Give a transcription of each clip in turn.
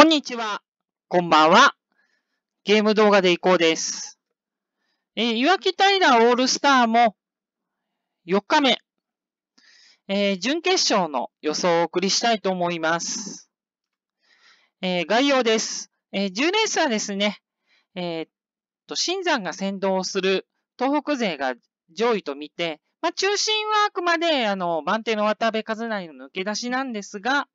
こんにちは。こんばんは。ゲーム動画でいこうです。えー、岩木平オールスターも4日目、えー、準決勝の予想をお送りしたいと思います。えー、概要です。え10レースはですね、えっと、新山が先導する東北勢が上位と見て、まあ、中心はあくまで、あの、番手の渡部和成の抜け出しなんですが、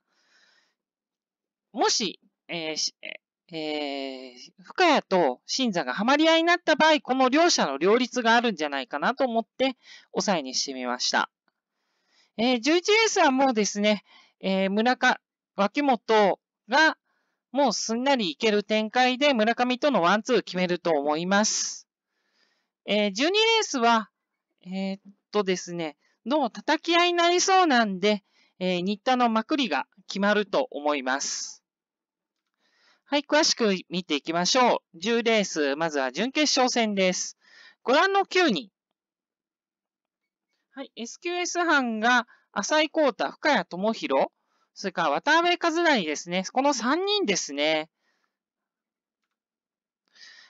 もしえー、えー、深谷と新座がハマり合いになった場合、この両者の両立があるんじゃないかなと思って、抑えにしてみました。えー、11レースはもうですね、えー、村か、脇本が、もうすんなりいける展開で村上とのワンツー決めると思います。えー、12レースは、えー、っとですね、どう叩き合いになりそうなんで、えー、新田のまくりが決まると思います。はい、詳しく見ていきましょう。10レース、まずは準決勝戦です。ご覧の9人。はい、SQS 班が浅井光太、深谷智弘、それから渡辺和成ですね。この3人ですね。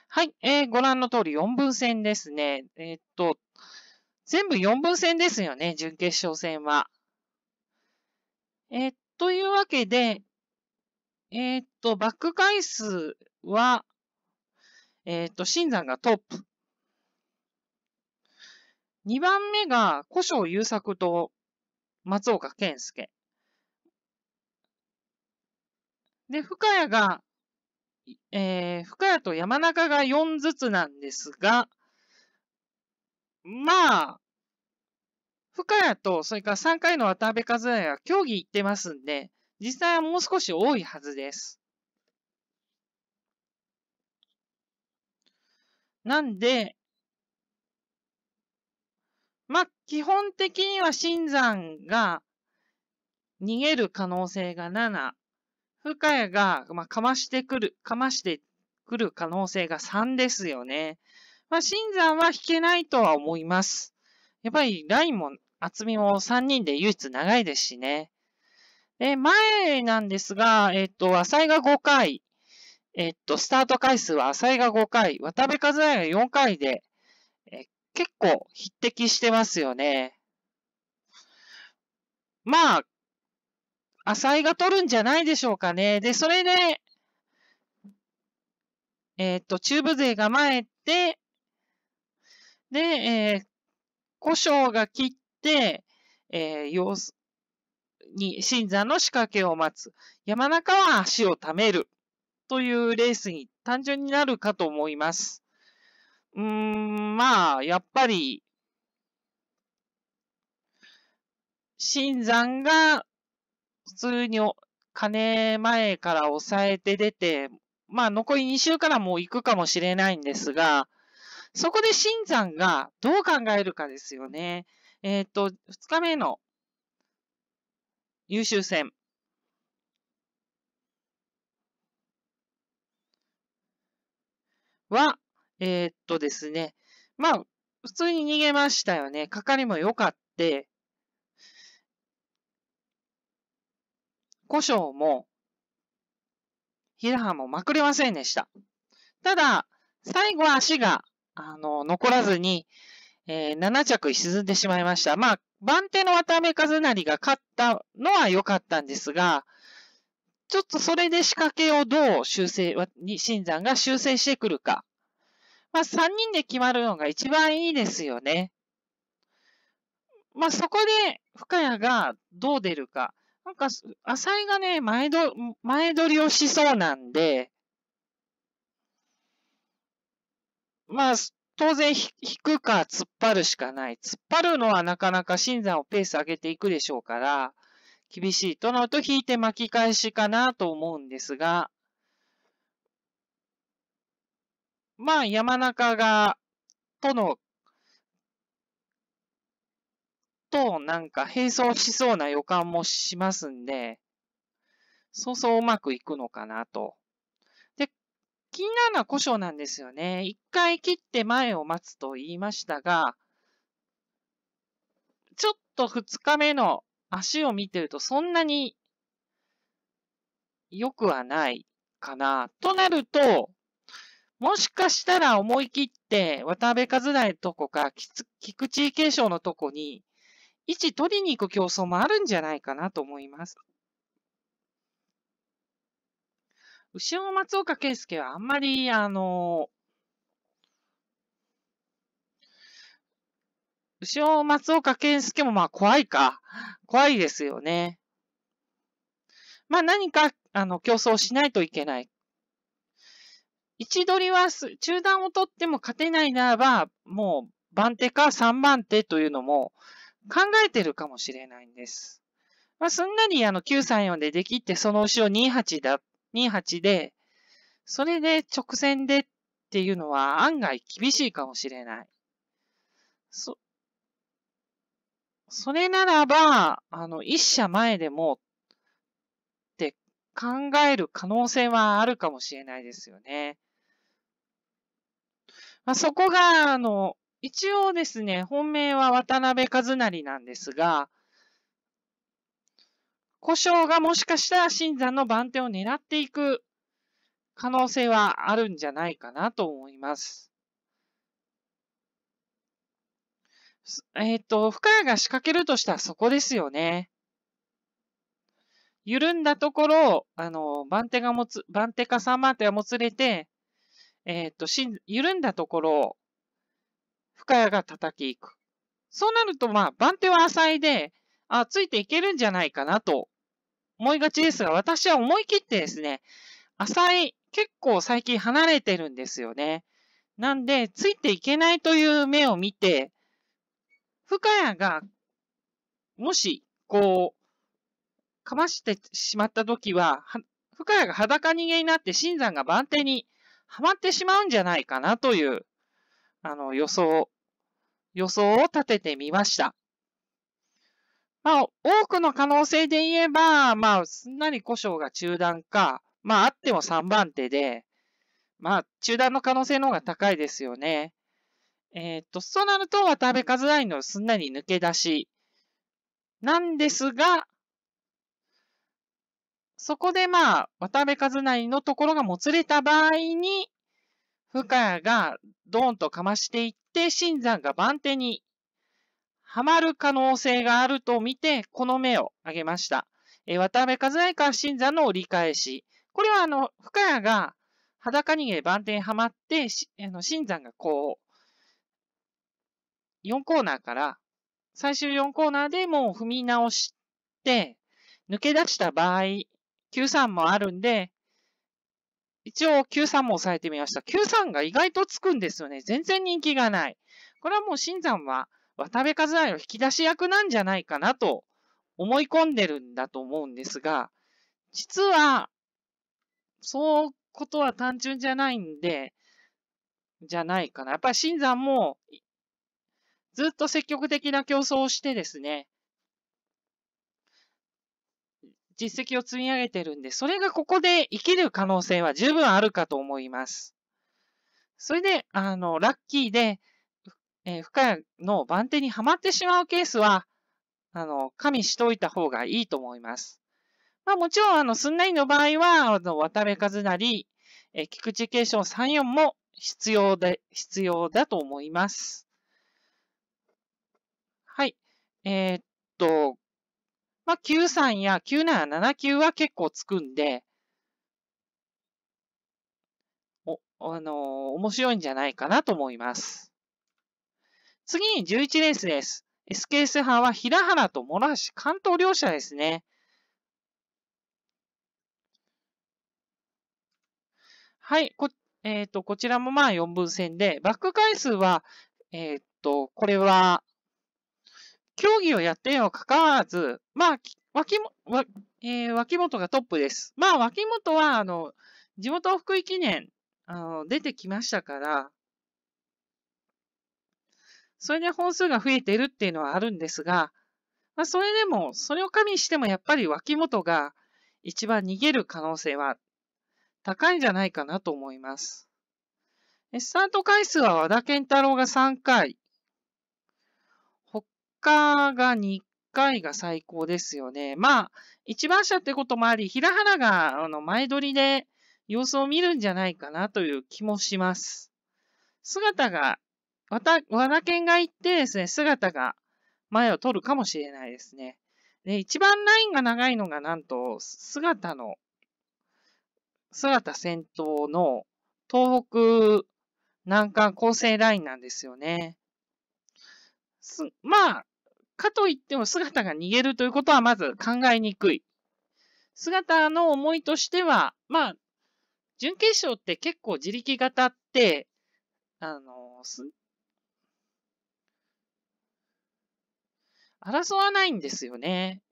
はい、えー、ご覧の通り4分戦ですね。えー、っと、全部4分戦ですよね、準決勝戦は。えー、というわけで、えー、っと、バック回数は、えー、っと、新山がトップ。2番目が、古生優作と松岡健介。で、深谷が、えー、深谷と山中が4ずつなんですが、まあ、深谷と、それから3回の渡辺和也は競技行ってますんで、実際はもう少し多いはずです。なんで、まあ、基本的には新山が逃げる可能性が7、深谷が、まあ、かましてくる、かましてくる可能性が3ですよね。まあ、新山は引けないとは思います。やっぱりラインも厚みも3人で唯一長いですしね。で、前なんですが、えっと、浅井が5回、えっと、スタート回数は浅井が5回、渡部和也が4回で、え結構匹敵してますよね。まあ、浅井が取るんじゃないでしょうかね。で、それで、えっ、と、中部勢が前って、で、えー、故障が切って、えー、様に新山の仕掛けを待つ。山中は足を溜める。というレースに単純になるかと思います。うーん、まあ、やっぱり、新山が普通に金前から抑えて出て、まあ残り2週からもう行くかもしれないんですが、そこで新山がどう考えるかですよね。えっ、ー、と、2日目の優秀戦。は、えー、っとですね。まあ、普通に逃げましたよね。かかりも良かって、故障も、平葉もまくれませんでした。ただ、最後は足が、あの、残らずに、えー、7着沈んでしまいました。まあ、番手の渡辺和成が勝ったのは良かったんですが、ちょっとそれで仕掛けをどう修正、新山が修正してくるか。まあ、3人で決まるのが一番いいですよね。まあ、そこで深谷がどう出るか。なんか、浅井がね、前ど、前取りをしそうなんで、まあ、当然引くか突っ張るしかない。突っ張るのはなかなか新山をペース上げていくでしょうから、厳しいとなると引いて巻き返しかなと思うんですが、まあ山中が、との、となんか並走しそうな予感もしますんで、そうそううまくいくのかなと。が故障なんですよね。一回切って前を待つと言いましたが、ちょっと二日目の足を見てるとそんなに良くはないかな。となると、もしかしたら思い切って渡辺和大とこか菊池継承のとこに位置取りに行く競争もあるんじゃないかなと思います。後ろ松岡圭介はあんまり、あの、後ろ松岡圭介もまあ怖いか。怖いですよね。まあ何か、あの、競争しないといけない。位置取りは中断を取っても勝てないならば、もう番手か3番手というのも考えてるかもしれないんです。まあ、すんなりあの934でできて、その後ろ28だっ28で、それで直線でっていうのは案外厳しいかもしれない。そ、それならば、あの、一社前でもって考える可能性はあるかもしれないですよね。まあ、そこが、あの、一応ですね、本命は渡辺和成なんですが、故障がもしかしたら新山の番手を狙っていく可能性はあるんじゃないかなと思います。えっ、ー、と、深谷が仕掛けるとしたらそこですよね。緩んだところあの、番手が持つ、番手か三番手がもつれて、えっ、ー、と、しん、緩んだところを、深谷が叩きいく。そうなると、まあ、番手は浅いで、あ、ついていけるんじゃないかなと思いがちですが、私は思い切ってですね、浅い、結構最近離れてるんですよね。なんで、ついていけないという目を見て、深谷が、もし、こう、かましてしまったときは、深谷が裸逃げになって、新山が番手にはまってしまうんじゃないかなという、あの、予想、予想を立ててみました。まあ、多くの可能性で言えば、まあ、すんなり故障が中断か、まあ、あっても3番手で、まあ、中断の可能性の方が高いですよね。えー、っと、そうなると、渡辺和大のすんなり抜け出し、なんですが、そこでまあ、渡辺和成のところがもつれた場合に、深谷がドーンとかましていって、新山が番手にはまる可能性があると見て、この目を挙げました。えー、渡辺和也か新山の折り返し。これは、あの、深谷が裸逃げ番手ハはまって、あの新山がこう、4コーナーから、最終4コーナーでもう踏み直して、抜け出した場合、93もあるんで、一応93も抑えてみました。93が意外とつくんですよね。全然人気がない。これはもう新山は、渡辺和也の引き出し役なんじゃないかなと思い込んでるんだと思うんですが、実は、そうことは単純じゃないんで、じゃないかな。やっぱり新山も、ずっと積極的な競争をしてですね、実績を積み上げてるんで、それがここで生きる可能性は十分あるかと思います。それで、あの、ラッキーで、えー、深谷の番手にはまってしまうケースは、あの、加味しといた方がいいと思います。まあもちろん、あの、すんなりの場合は、あの、渡部和成、えー、菊池継承3、4も必要で、必要だと思います。はい。えー、っと、まあ、93や9779は結構つくんで、お、あのー、面白いんじゃないかなと思います。次に11レースです。スケース派は平原と諸橋関東両者ですね。はい、こ、えっ、ー、と、こちらもまあ4分線で、バック回数は、えっ、ー、と、これは、競技をやってよ、かかわらず、まあ、脇も、わえー、脇本がトップです。まあ、脇本は、あの、地元福井記念、あの、出てきましたから、それで本数が増えてるっていうのはあるんですが、まあ、それでも、それを加味してもやっぱり脇本が一番逃げる可能性は高いんじゃないかなと思います。スタート回数は和田健太郎が3回。他が2回が最高ですよね。まあ、一番車ってこともあり、平原があの前撮りで様子を見るんじゃないかなという気もします。姿がまた、和田犬が行ってですね、姿が前を取るかもしれないですね。で、一番ラインが長いのが、なんと、姿の、姿先頭の東北南下構成ラインなんですよね。す、まあ、かといっても姿が逃げるということはまず考えにくい。姿の思いとしては、まあ、準決勝って結構自力型って、あの、争わないんですよね。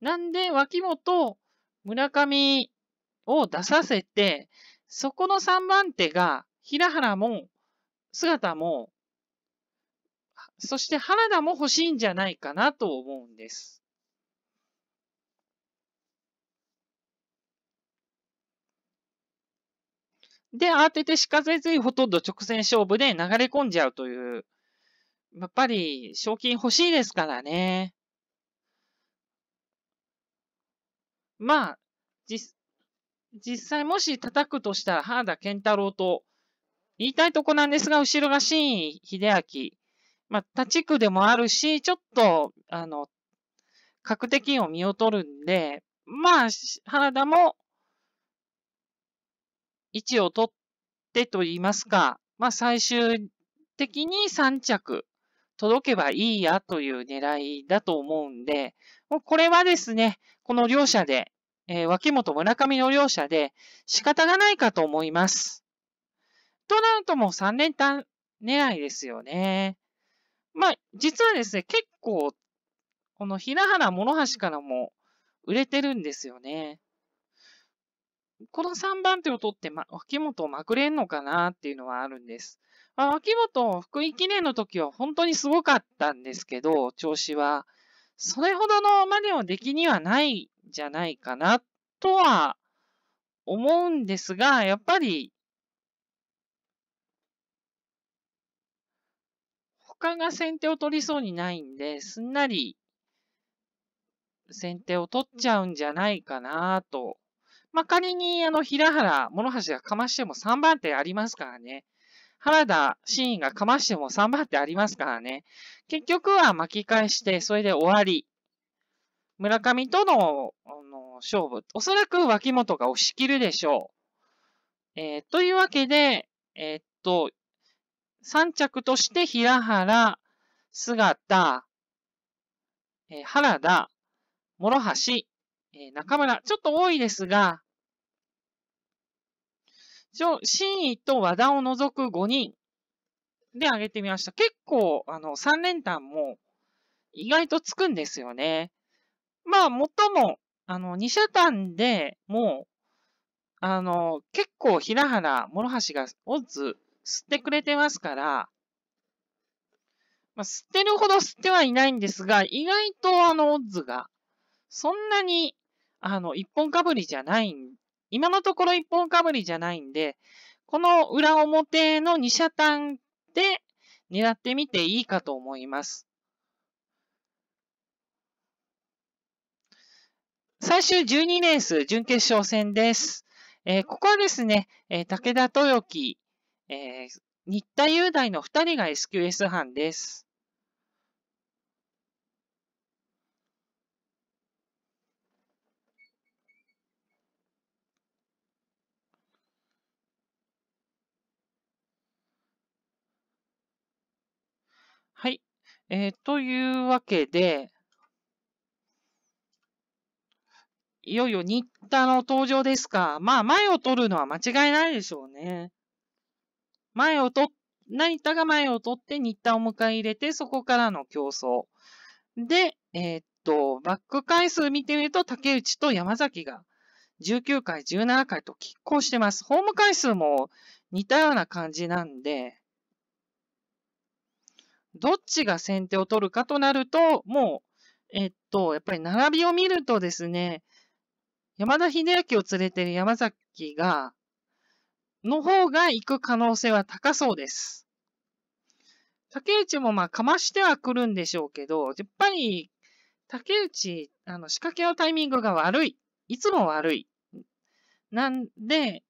なんで、脇本、村上を出させて、そこの3番手が、平原も、姿も、そして原田も欲しいんじゃないかなと思うんです。で、慌ててしかぜずいほとんど直線勝負で流れ込んじゃうというやっぱり賞金欲しいですからね。まあ、実、実際もし叩くとしたら原田健太郎と言いたいとこなんですが、後ろが新井秀明。まあ、他地区でもあるし、ちょっと、あの、確定金を見劣るんで、まあ、原田も位置を取ってと言いますか、まあ、最終的に3着届けばいいやという狙いだと思うんで、もうこれはですね、この両者で、えー、脇本村上の両者で仕方がないかと思います。となるともう3連単狙いですよね。まあ、実はですね、結構、この平原諸橋からも売れてるんですよね。この3番手を取って、ま、脇本をまくれんのかなっていうのはあるんです。まあ、脇本、福井記念の時は本当にすごかったんですけど、調子は。それほどのまでの出来にはないんじゃないかなとは思うんですが、やっぱり、他が先手を取りそうにないんで、すんなり先手を取っちゃうんじゃないかなとまあ、仮に、あの、平原、諸橋がかましても3番手ありますからね。原田、真意がかましても3番手ありますからね。結局は巻き返して、それで終わり。村上との、あの、勝負。おそらく脇本が押し切るでしょう。えー、というわけで、えー、っと、3着として平原、姿、えー、原田、諸橋、え中村。ちょっと多いですが、真意と和田を除く5人で挙げてみました。結構、あの、3連単も意外とつくんですよね。まあ、もっとも、あの、2社単でもう、あの、結構平原、諸橋がオッズ吸ってくれてますから、まあ、吸ってるほど吸ってはいないんですが、意外とあのオッズが、そんなに、あの、一本かぶりじゃないん今のところ一本かぶりじゃないんで、この裏表の二車単で狙ってみていいかと思います。最終12レース準決勝戦です。えー、ここはですね、えー、武田豊樹、えー、新田雄大の2人が SQS 班です。えー、というわけで、いよいよ新田の登場ですか。まあ、前を取るのは間違いないでしょうね。前を取っ成田が前を取って新田を迎え入れて、そこからの競争。で、えー、っと、バック回数見てみると、竹内と山崎が19回、17回と拮抗してます。ホーム回数も似たような感じなんで、どっちが先手を取るかとなると、もう、えっと、やっぱり並びを見るとですね、山田秀明を連れてる山崎が、の方が行く可能性は高そうです。竹内もまあかましてはくるんでしょうけど、やっぱり竹内、あの仕掛けのタイミングが悪い。いつも悪い。なんで、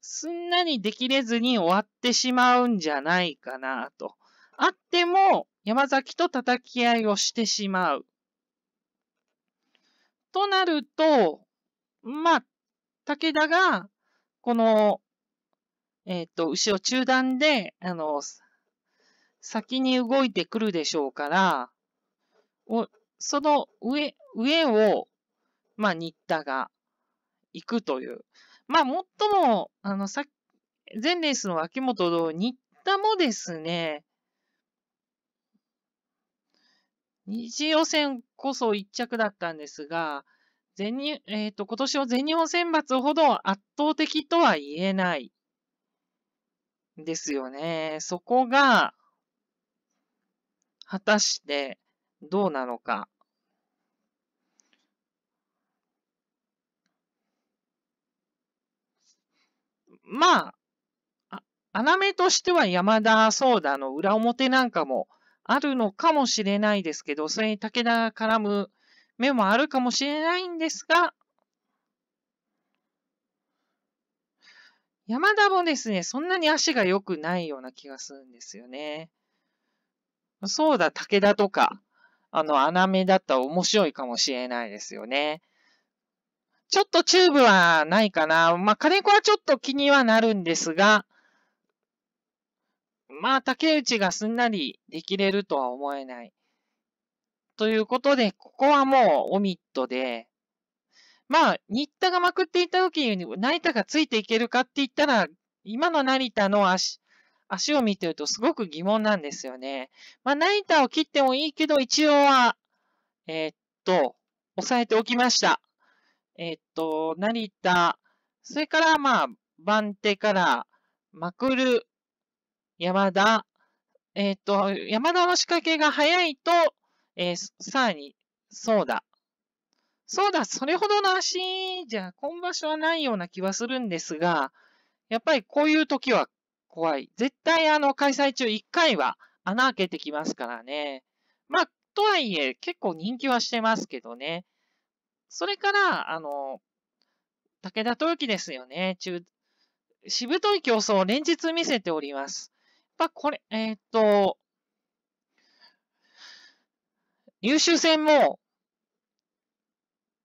すんなりできれずに終わってしまうんじゃないかなと。あっても山崎と叩き合いをしてしまう。となると、まあ、武田が、この、えっ、ー、と、後ろ中断で、あの、先に動いてくるでしょうから、おその上、上を、まあ、新田が行くという。まあ、もっとも、あの、さ前レースの秋元同新田もですね、2次予選こそ1着だったんですが、全日、えっ、ー、と、今年の全日本選抜ほど圧倒的とは言えないですよね。そこが、果たしてどうなのか。まあ、あ、穴目としては山田、ソーダの裏表なんかもあるのかもしれないですけど、それに武田が絡む目もあるかもしれないんですが、山田もですね、そんなに足が良くないような気がするんですよね。そうだ、武田とか、あの、穴目だったら面白いかもしれないですよね。ちょっとチューブはないかな。まあ、金子はちょっと気にはなるんですが、まあ、竹内がすんなりできれるとは思えない。ということで、ここはもうオミットで、まあ、新田がまくっていた時に成田がついていけるかって言ったら、今の成田の足、足を見てるとすごく疑問なんですよね。まあ、成田を切ってもいいけど、一応は、えー、っと、抑えておきました。えー、っと、成田、それからまあ、番手から、まくる、山田。えっ、ー、と、山田の仕掛けが早いと、えー、さらに、そうだ。そうだ、それほどの足じゃ、今場所はないような気はするんですが、やっぱりこういう時は怖い。絶対あの、開催中1回は穴開けてきますからね。まあ、とはいえ、結構人気はしてますけどね。それから、あの、武田豊樹ですよね。中、しぶとい競争を連日見せております。ぱこれ、えー、っと、優秀戦も、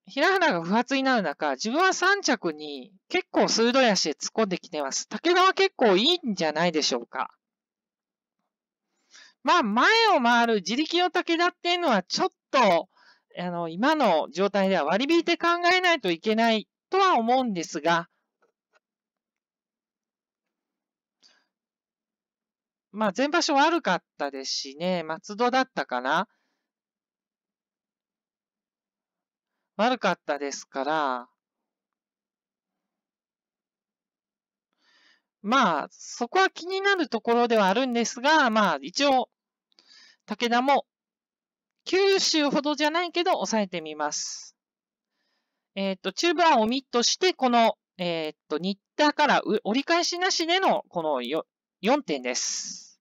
平原が不発になる中、自分は3着に結構鋭い足で突っ込んできてます。武田は結構いいんじゃないでしょうか。まあ、前を回る自力の武田っていうのはちょっと、あの、今の状態では割り引いて考えないといけないとは思うんですが、まあ、前場所悪かったですしね、松戸だったかな。悪かったですから、まあ、そこは気になるところではあるんですが、まあ、一応、武田も、九州ほどじゃないけど、抑えてみます。えっ、ー、と、中部はオミットして、この、えっ、ー、と、新田から折り返しなしでの、このよ4点です。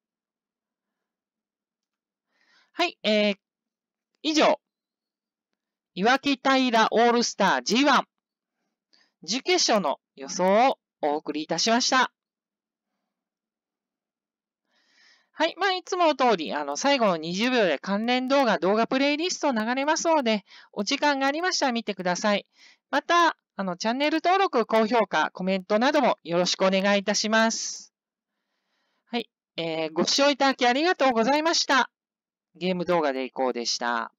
はい、えー、以上。いわき平オールスター G1 準決勝の予想をお送りいたしました。はい。まあ、いつも通り、あの、最後の20秒で関連動画、動画プレイリスト流れますので、お時間がありましたら見てください。また、あの、チャンネル登録、高評価、コメントなどもよろしくお願いいたします。えー、ご視聴いただきありがとうございました。ゲーム動画でいこうでした。